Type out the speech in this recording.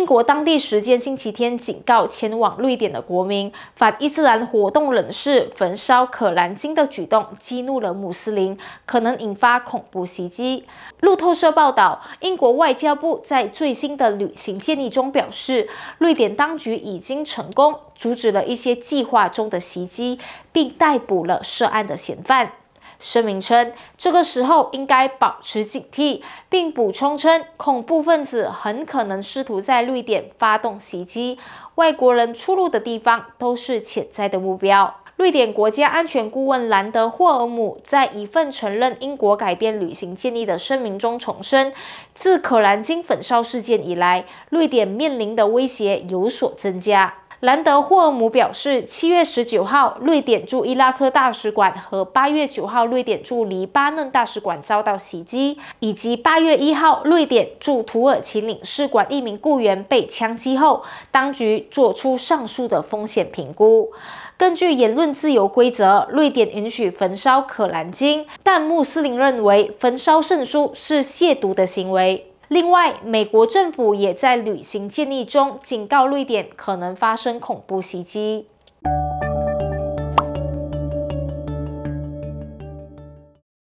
英国当地时间星期天警告前往瑞典的国民，反伊斯兰活动人士焚烧可兰经的举动激怒了穆斯林，可能引发恐怖袭击。路透社报道，英国外交部在最新的旅行建议中表示，瑞典当局已经成功阻止了一些计划中的袭击，并逮捕了涉案的嫌犯。声明称，这个时候应该保持警惕，并补充称，恐怖分子很可能试图在瑞典发动袭击。外国人出入的地方都是潜在的目标。瑞典国家安全顾问兰德霍尔姆在一份承认英国改变旅行建议的声明中重申，自可兰经焚烧事件以来，瑞典面临的威胁有所增加。兰德霍尔姆表示，七月十九号，瑞典驻伊拉克大使馆和八月九号瑞典驻黎巴嫩大使馆遭到袭击，以及八月一号瑞典驻土耳其领事馆一名雇员被枪击后，当局做出上述的风险评估。根据言论自由规则，瑞典允许焚烧可兰经，但穆斯林认为焚烧圣书是亵渎的行为。另外，美国政府也在旅行建议中警告瑞典可能发生恐怖袭击。